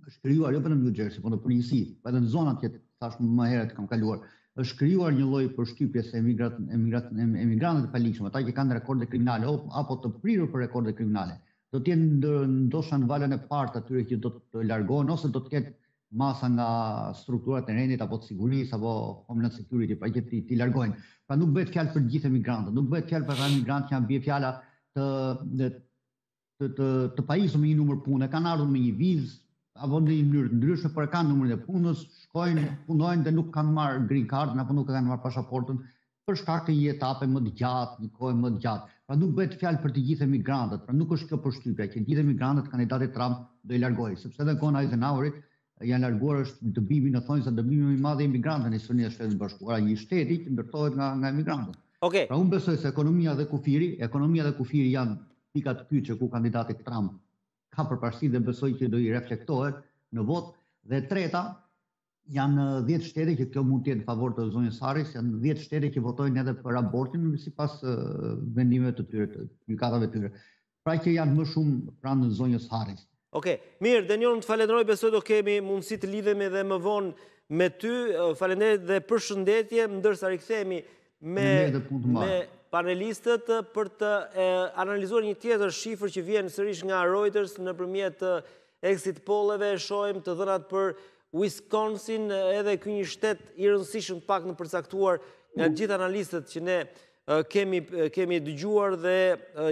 është krijuar jo vetëm në New Jersey, por në përgjithësi, vetëm në zonat që tash më herët kam kaluar, është krijuar një lloj përshtypje se emigrant emigrat emigrantët e paligjshëm, ata që kanë rekorde kriminale apo të prirur për rekorde kriminale, do të jenë ndoshta në valën e partë atyre që do të largohen ose do të ketë masa nga strukturat e rendit apo të sigurisë apo homeland security pa që ti, ti largojnë. Pra nuk bëhet fjalë për gjithë emigrantët, nuk bëhet fjalë për ata emigrantë që kanë bie fjala të të të, të pajisur me një numër pune, kanë ardhur me një vizë, apo në një mënyrë të ndryshme, por e kanë numrin e punës, shkojnë, punojnë dhe nuk kanë marr green card, apo nuk kanë marr pasaportën, për shkak të një etape më të gjatë, një kohë më të gjatë. Pra nuk bëhet fjalë për të gjithë emigrantët, pra nuk është kjo përshtypja që të gjithë emigrantët kandidati Trump do i largojë, sepse edhe kohën Eisenhowerit janë larguar është dëbimi në thonjë sa dëbimi më i madh i emigrantëve në historinë e Shtetit Bashkuara, një shteti që ndërtohet nga nga emigrantët. Okay. Pra unë besoj se ekonomia dhe kufiri, ekonomia dhe kufiri janë pikat kyçe ku kandidati Trump ka përparësi dhe besoj që do i reflektohet në votë. Dhe treta, janë 10 shtete që kjo mund të jetë favor të zonjës Saris, janë 10 shtete që votojnë edhe për abortin si pas vendimeve të tyre, të të tyre. Pra që janë më shumë pra në zonjës Saris. Oke, mirë, dhe njërë të falendroj, besoj do kemi mundësi të lidhemi dhe më vonë me ty, falendrej dhe për shëndetje, më dërsa rikëthemi me, me, me, panelistët eh, për të eh, analizuar një tjetër shifrë që vjenë sërish nga Reuters në përmjet të eh, exit polleve, shojmë të dhënat për Wisconsin, edhe kjo një shtet i rëndësishën pak në përcaktuar nga gjithë analistët që ne kemi dëgjuar dhe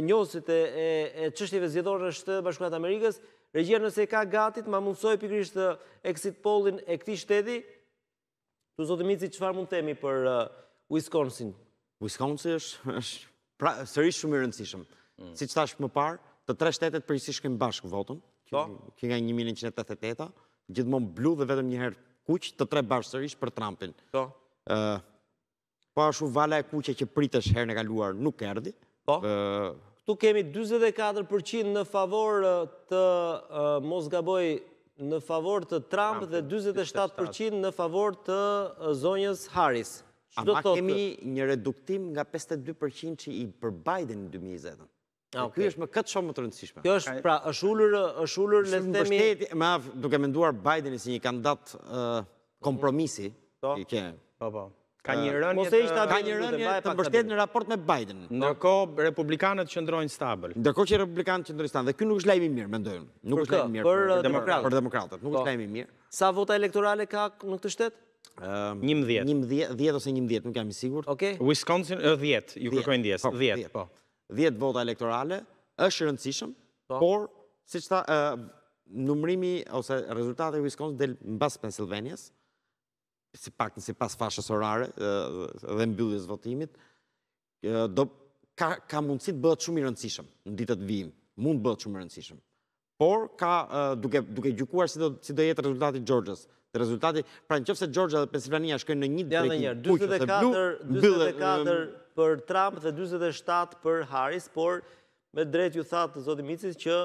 njësit e qështjeve zjedhore në shtetë bashkuat Amerikës. Regjia nëse ka gatit, ma mundsoj pikrisht exit pollin e këti shteti, të zotë qëfar mund temi për Wisconsin. Wisconsin është pra, sërish shumë i rëndësishëm. Mm. Si që tash më parë, të tre shtetet për i si bashkë votën, ki po. nga 1988-a, gjithmonë blu dhe vetëm njëherë kuqë, të tre bashkë sërish për Trumpin. Po, po ashtu vala e kuqë e që pritesh herë në galuar nuk erdi. Po? Tu kemi 24% në favor të Mosgaboj në favor të Trump dhe 27% në favor të zonjës Harris. A ma kemi një reduktim nga 52% që i për Biden në 2020-ën. Kjo është më këtë shumë më të rëndësishme. Kjo është pra, është ullur, le të themi... Ma duke menduar Bajdeni si një kandidat kompromisi, po. i ke... Po, po. Ka një rënje të bështet në raport me Biden. Ndërko republikanët qëndrojnë stabil. Ndërko që republikanët qëndrojnë stabil. Dhe kjo nuk është lajmi mirë, me ndojnë. Nuk është lajmi mirë për demokratët. Nuk është lejmi mirë. Sa vota elektorale ka në këtë shtetë? Ehm, një më dhjetë. Një dhjetë, dhjetë ose një dhjetë, nuk jam i sigur. Ok. Wisconsin, eh, dhjetë, ju kërkojnë po, dhjetë. Dhjetë, po. Dhjetë vota elektorale, është rëndësishëm, po. por, si qëta, eh, numrimi, ose rezultate i Wisconsin, delë në basë Pensilvenjes, si pak nësi pas fashës orare, eh, dhe në bëllës votimit, ka mundësi të bëhet shumë i rëndësishëm, në ditët vijim, mund të bëhet shumë i rëndësishëm. Por, duke gjukuar si do jetë rezultatit Gjorgës, të rezultati. Pra në se Gjorgja dhe Pensilvania shkojnë në një dhe një kuqë, 24 për Trump dhe 27 për Harris, por me drejt ju thatë, zotë Micis, që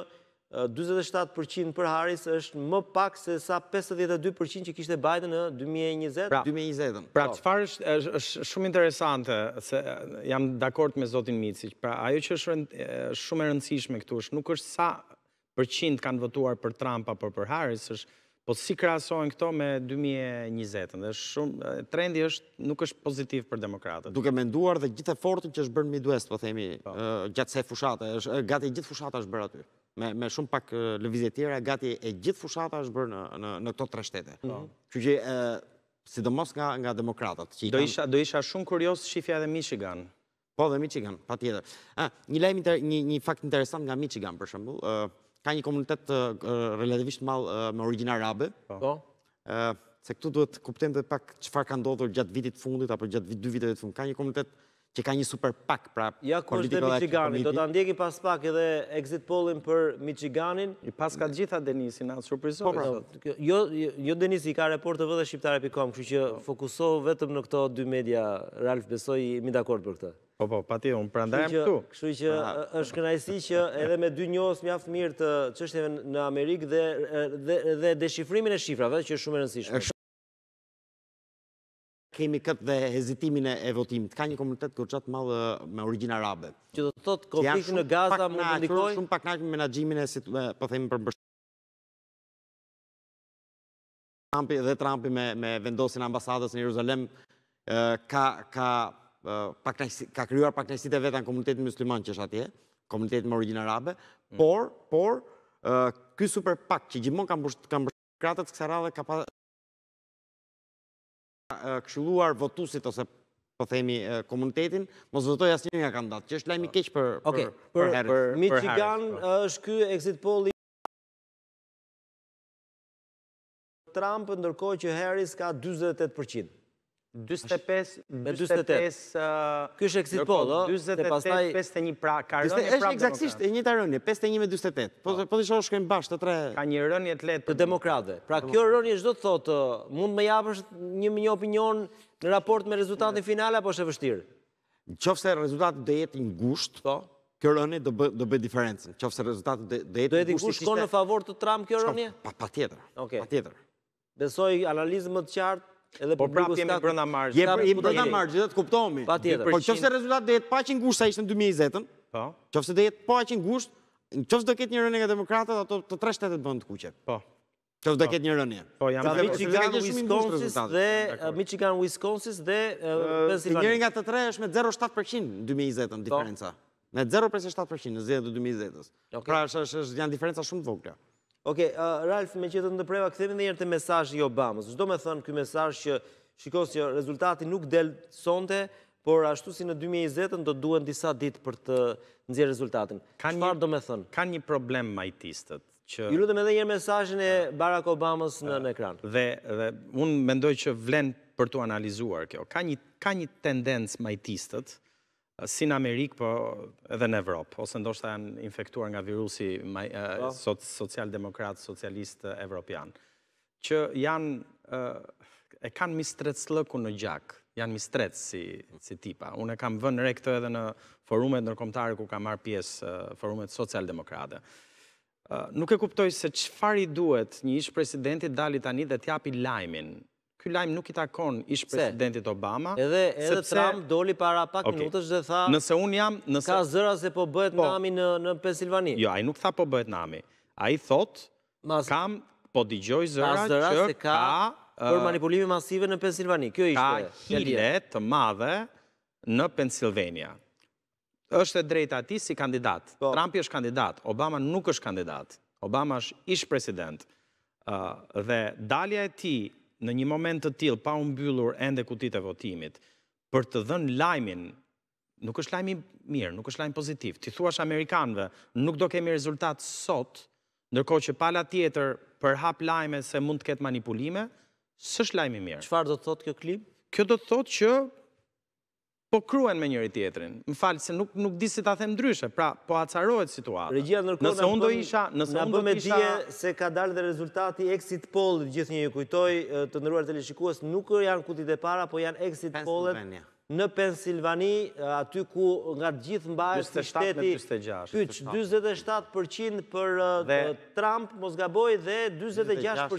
27% për Harris është më pak se sa 52% që kishte Biden në 2020. Pra, qëfar pra, po. është shumë interesante, se jam dakord me Zotin Micic, pra ajo që është shumë e rëndësishme këtu është, nuk është sa përqind kanë votuar për Trump apo për Harris, është Po si krahasohen këto me 2020? Dhe shumë trendi është nuk është pozitiv për demokratët. Duke menduar dhe gjithë efortin që është bërë Midwest, po themi, po. gjatë se fushata, është gati gjithë fushata është bërë aty. Me me shumë pak lëvizje tjera, gati e gjithë fushata është bërë në në në këto tre shtete. Po. Kjo që ë sidomos nga nga demokratët që do isha shumë kurioz shifja edhe Michigan. Po dhe Michigan, patjetër. Ë, një lajm një një fakt interesant nga Michigan për shembull, ë ka një komunitet relativisht malë me origina arabe, po. Po. se këtu duhet kuptem dhe pak qëfar ka ndodhur gjatë vitit fundit, apo gjatë dy vitet të fundit, ka një komunitet që ka një super pak pra politikë dhe Ja, kur është dhe Michiganin, do të ndjeki pas pak edhe exit pollin për Michiganin. I pas ka gjitha Denisi, në atë surprizohet. Po, pra. Jo, jo, jo Denisi, ka reportëve dhe shqiptare.com, kështë që po. fokusohë vetëm në këto dy media, Ralf Besoj, mi dakord për këtë. Po, po, pa ti, unë këtu. Kështu që ah. është kënajsi që edhe me dy njohës mjaftë mirë të qështjeve në Amerikë dhe deshifrimin e shifrave, që është shumë e rëndësishme. Kemi këtë dhe hezitimin e votimit. Ka një komunitet kërqat malë me origin arabe. Që do të thotë konflikti në Gaza më të ndikoj? Shumë pak nakë menagjimin e situatë, po themi për bërshë. Trumpi dhe Trumpi me vendosin ambasadës në Jeruzalem ka ka kryuar paknajsit e vetan në komunitetin musliman që është atje, komunitetin më origin arabe, mm. por, por, ky super pak që gjimon ka mbërshkratët kësa radhe ka pa këshulluar votusit ose po themi komunitetin, mos votoj asë një nga kandat, që është lajmi keq për Harris. Për Michigan po. është ky exit poll i Trump, ndërkoj që Harris ka 28%. 25, me uh, exit jo, poll, është Exzitpol, 48 51, pra ka rënë prapë. Është pra eksaktisht e njëjta rënje, 51 me 48. Po po, po, po dishosh shkojmë bash të tre. Ka një rënje të lehtë Të demokratëve. Pra kjo rënje, çdo të thotë, mund më japësh një një opinion në raport me rezultatin final apo është e vështirë? Qofë se rezultati do jetë në gusht, po. kjo rënje do bëjë do bëj diferencën. Në se rezultati do jetë në gusht, kush shkon në favor të Tramp kjo patjetër. Patjetër. Besoj më të qartë edhe po prapë jemi brenda margjit. Je i brenda margjit, atë kuptohemi. Patjetër. Po nëse rezultati do jetë paqë ngushtë sa ishte në 2020-ën, po. Nëse do jetë paqë ngushtë, nëse do ketë një rënë nga demokratët ato të tre shtetet bën të kuqe. Po. Që do po. ketë një rënje. Po, jam uh, Michigan, Wisconsin dhe Michigan, Wisconsin dhe Pennsylvania. Njëri nga të tre është me 0.7% në 2020-ën po. diferenca. Me 0.7% në zgjedhjet e 2020-s. Pra, është janë diferenca shumë të vogla. Oke, uh, Ralf, me që të ndëpreva, këthemi dhe njërë të mesajsh i Obamës. Shdo me thënë këj mesajsh që shikos që rezultati nuk delë sonte, por ashtu si në 2020 në do duen disa ditë për të nëzirë rezultatin. Qëfar do me thënë? Ka një problem majtistët. I rrëdhe me dhe njërë mesajshin e Barack Obamës në ekran. Dhe unë mendoj që vlenë për të analizuar kjo. Ka një tendencë majtistët, si në Amerikë, po edhe në Evropë, ose ndoshta janë infektuar nga virusi po. social-demokrat, socialist, evropian, që janë, e kanë mistrec lëku në gjak, janë mistrec si, si tipa. Unë e kam vën re këtë edhe në forumet nërkomtare ku kam marë pjesë forumet social-demokrate. Nuk e kuptoj se që i duhet një ishë presidenti Dalit tani dhe t'japi lajmin këj lajmë nuk i takon ish presidentit Obama. Edhe Trump doli para pak minutës dhe tha, nëse unë jam... Ka zëra se po bëhet po. nami në Pensilvani. Jo, i nuk tha po bëhet nami. i thot, kam po digjoj zëra që ka... Për manipulimi masive në Pensilvani. Kjo ishte... Ka hile të madhe në Pensilvania. Êshtë e drejta ati si kandidat. Po. Trump i është kandidat. Obama nuk është kandidat. Obama është ish president. Dhe dalja e ti në një moment të tilë pa umbyllur ende kutit e votimit, për të dhënë lajmin, nuk është lajmi mirë, nuk është lajmi pozitiv, ti thuash Amerikanëve, nuk do kemi rezultat sot, nërko që pala tjetër për hap lajme se mund të ketë manipulime, së është lajmi mirë. Qëfar do të thotë kjo klip? Kjo do të thotë që po kruen me njëri tjetrin. Më falë, se nuk di si ta them dryshe, pra po acarohet situatë. Nëse unë do isha... do bëme dje se ka dalë dhe rezultati exit poll, gjithë një ju kujtoj, të nëruar të leshikuas, nuk janë kutit e para, po janë exit pollet në Pensilvani, aty ku nga gjithë mbajë si shteti për 27% për Trump, mos dhe 26% për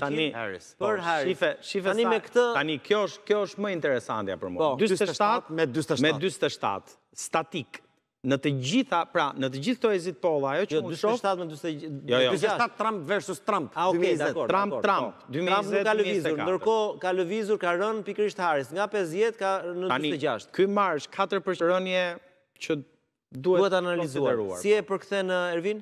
po, Harris. tani me këtë... Tani, kjo është më interesantja për mua. 27% po, me 27%. Statikë, në të gjitha, pra, në të gjithë të ezit pola, ajo që jo, mund shokë... Jo, 27 Jo, jo, jo, jo, Trump versus Trump. A, ah, ok, d'akor, Trump, Trump. Po. Trump nuk ka lëvizur, nërko ka lëvizur, ka rënë pikrish Harris. nga 50 ka në 26. Pani, këj marsh, 4 për që duhet Duhet analizuar. Si e po. për këthe në Ervin?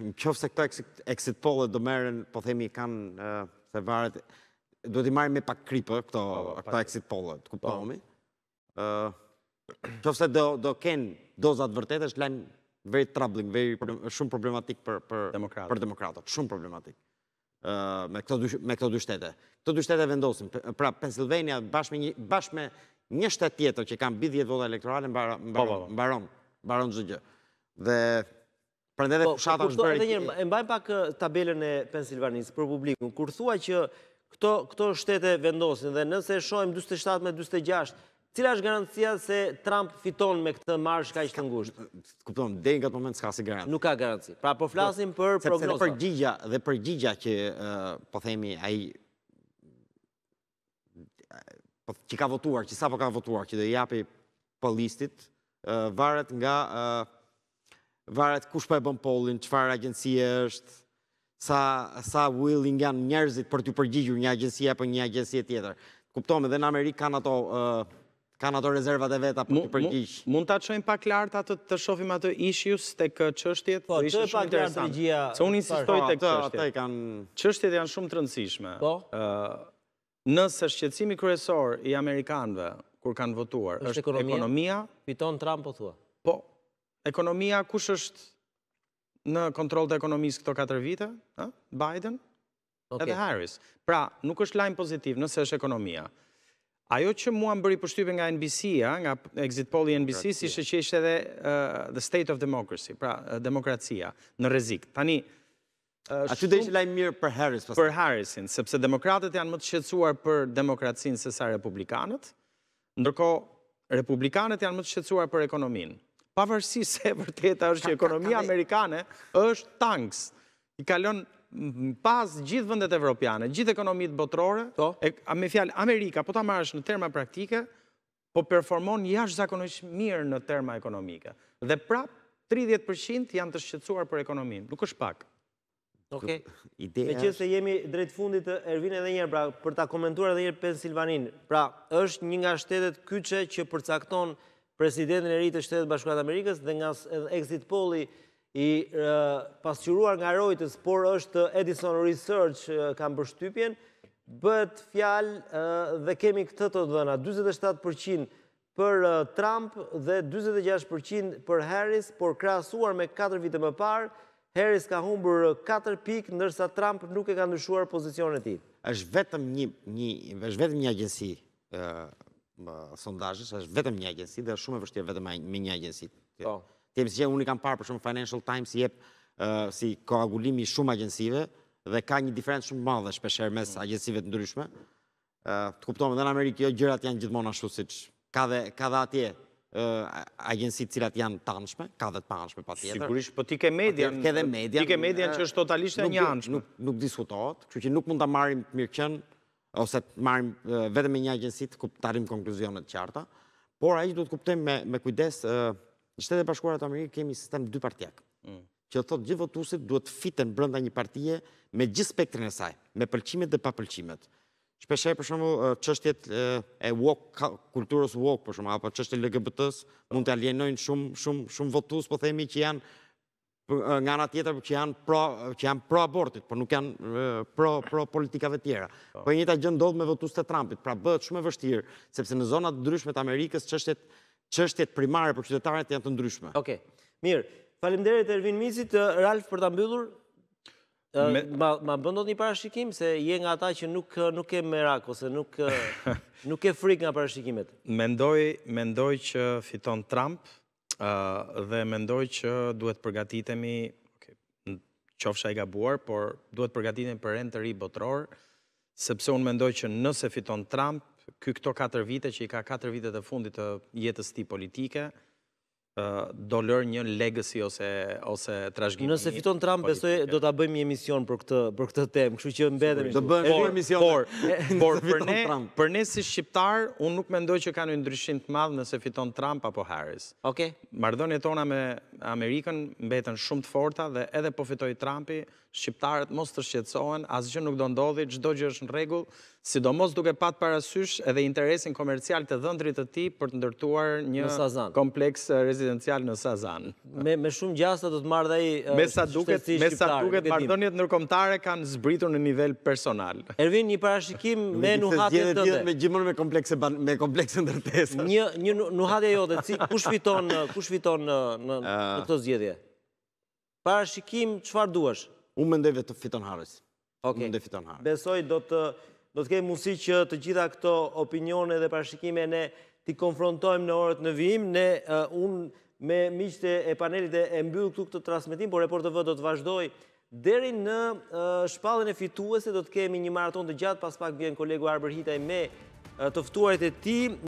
Në qofë se këta exit pola dë meren, po themi kanë se varet, duhet i marrë me pak kripe këta po, exit pola, të kuptohemi që do, do ken dozat vërtet, është lajmë very troubling, very shumë problematik për, për, demokratët. shumë problematik me, këto dy, me këto dy shtete. Këto dy shtete vendosin, pra Pennsylvania bashkë me një, bashkë me një shtet tjetër që kam bidhjet vota elektorale mbar, po, po, po. mbaron, mbaron, mbaron gjë. Dhe prandaj edhe fushata është bërë. Po, e mbajm pak tabelën e Pennsylvania për publikun. Kur thua që këto këto shtete vendosin dhe nëse shohim 47 me 46, Cila është garancia se Trump fiton me këtë marsh ka ishtë ngusht? Kuptom, dhe nga të moment s'ka si garanci. Nuk ka garanci. Pra, po flasim për prognoza. Se dhe përgjigja, dhe përgjigja që, po themi, aji, po, që ka votuar, që sa po ka votuar, që dhe japi për po listit, varet nga, varet kush për po e bën pollin, qëfar agencija është, sa willing janë njerëzit për të përgjigjur një agencija për një agencija tjetër. Kupton, edhe në Amerikë kanë ato kanë ato rezervat e veta për të përgjish. Mund të qojmë pak lartë atë të shofim atë issues po, të qështjet. Po, të pak lartë të gjia... Se unë insistoj të këqështjet. Po, qështjet janë shumë të rëndësishme. Po? Nëse shqecimi kërësor i Amerikanëve, kur kanë votuar, është ekonomia... Piton Trump o po thua? Po. Ekonomia, kush është në kontrol të ekonomisë këto 4 vite? Biden? Edhe Harris. Pra, nuk është lajmë pozitiv nëse është ekonomia. Ajo që mua më bëri përshtype nga NBC-a, nga exit poll i NBC-s, ishe që ishe edhe the state of democracy, pra demokracia, në rezik. Tani, A që dhe ishe lajmë mirë për Harris? Për Harrisin, sepse demokratët janë më të shqetsuar për demokracin se sa republikanët, ndërko republikanët janë më të shqetsuar për ekonomin. Pavarësi se vërteta është që ekonomia amerikane është tanks, i kalon pas gjithë vëndet evropiane, gjithë ekonomitë botërore, po. me fjalë Amerika, po ta marrësh në terma praktike, po performon jash zakonisht mirë në terma ekonomike. Dhe prap, 30% janë të shqetsuar për ekonominë. Nuk është pak. Oke, me që se jemi drejtë fundit të Ervin edhe njerë, pra, për ta komentuar edhe njerë Pensilvanin, pra, është një nga shtetet kyqe që përcakton presidentin e rritë të shtetet bashkuat Amerikës dhe nga exit poll-i i pasqyruar nga Reuters, por është Edison Research, kam përshtypjen, bët fjalë dhe kemi këtë të dëna, 27% për Trump dhe 26% për Harris, por krasuar me 4 vite më parë, Harris ka humbër 4 pikë, nërsa Trump nuk e ka ndryshuar pozicionet ti. është vetëm një agjensi sondajës, është vetëm një agjensi, dhe shumë e vështje vetëm me një agjensi. po kemi si unë i kam parë për shumë Financial Times jep si koagulimi shumë agjensive dhe ka një diferencë shumë madhe shpesher mes mm. agjensive të ndryshme. Të kuptohme dhe në Amerikë, jo gjërat janë gjithmonë ashtu si që ka dhe atje agjensit cilat janë të anshme, ka dhe të anshme, pa tjetër. Sigurisht, po ti ke median, ti ke median që është totalisht e një anshme. Nuk diskutohet, që që nuk mund të marim të mirë qënë, ose të marim vetëm e një të kuptarim konkluzionet qarta, por a du të kuptim me kujdes, në shtetet bashkuarat Amerikë kemi sistem dy partijak, mm. që thotë gjithë votusit duhet fiten brënda një partije me gjithë spektrin e saj, me pëlqimet dhe papëlqimet. Shpeshaj për shumë qështjet e walk, kulturës walk për shumë, apo qështje LGBT-s mund të alienojnë shumë, shumë, shumë votus, po themi që janë nga nga tjetër që janë pro, që janë pro abortit, por nuk janë pro, pro politikave tjera. Po, po e njëta gjëndodhë me votus të Trumpit, pra bëhet shumë e vështirë, sepse në të ndryshme të Amerikës qështjet qështjet primare për qytetarët janë të ndryshme. Oke, mirë. Falemderit Ervin Mizit, Ralf për të mbyllur, ma bëndot një parashikim, se je nga ta që nuk ke merak, ose nuk ke frik nga parashikimet. Mendoj që fiton Trump, dhe mendoj që duhet përgatitemi, qofsha i gabuar, buar, por duhet përgatitemi për rentëri botëror, sepse unë mendoj që nëse fiton Trump, ky këto 4 vite që i ka 4 vite të fundit të jetës ti politike, do lërë një legacy ose ose trashëgimi. Nëse fiton Trump, besoj do ta bëjmë një emision për këtë për këtë temë, kështu që mbetemi. Do bëjmë një po emision. Por, fiton për ne, për ne si shqiptar, unë nuk mendoj që kanë një ndryshim të madh nëse fiton Trump apo Harris. Okej. Mardhën Marrëdhëniet tona me Amerikën mbeten shumë të forta dhe edhe po fitoj Trumpi, shqiptarët mos të shqetsohen, asgjë nuk do ndodhi, gjdo gjë është në regull, sidomos duke pat parasysh edhe interesin komercial të dhëndrit të ti për të ndërtuar një kompleks eh, rezidencial në Sazan. Me shumë gjasta do të marrë dhe i shqiptarë. Eh, me sa duket, pardonjet nërkomtare kanë zbritur në nivel personal. Ervin, një parashikim me nuhatje të dhe. Me gjimon me komplekse ndërtesës. Një nuhatje jo dhe, kush fiton në ah. këtë zgjedhje? Parashikim, qëfar duash? Unë mendoj vetë fiton Harris. Okay. mendoj fiton Harris. Besoj do të do të kemi mundësi që të gjitha këto opinione dhe parashikime ne ti konfrontojmë në orët në vijim. Ne uh, unë me miqtë e panelit e, e mbyll këtu këtë transmetim, por Report TV do të vazhdoj deri në uh, shpallën e fituese do të kemi një maraton të gjatë pas pak vjen kolegu Arber Hitaj me uh, të e tij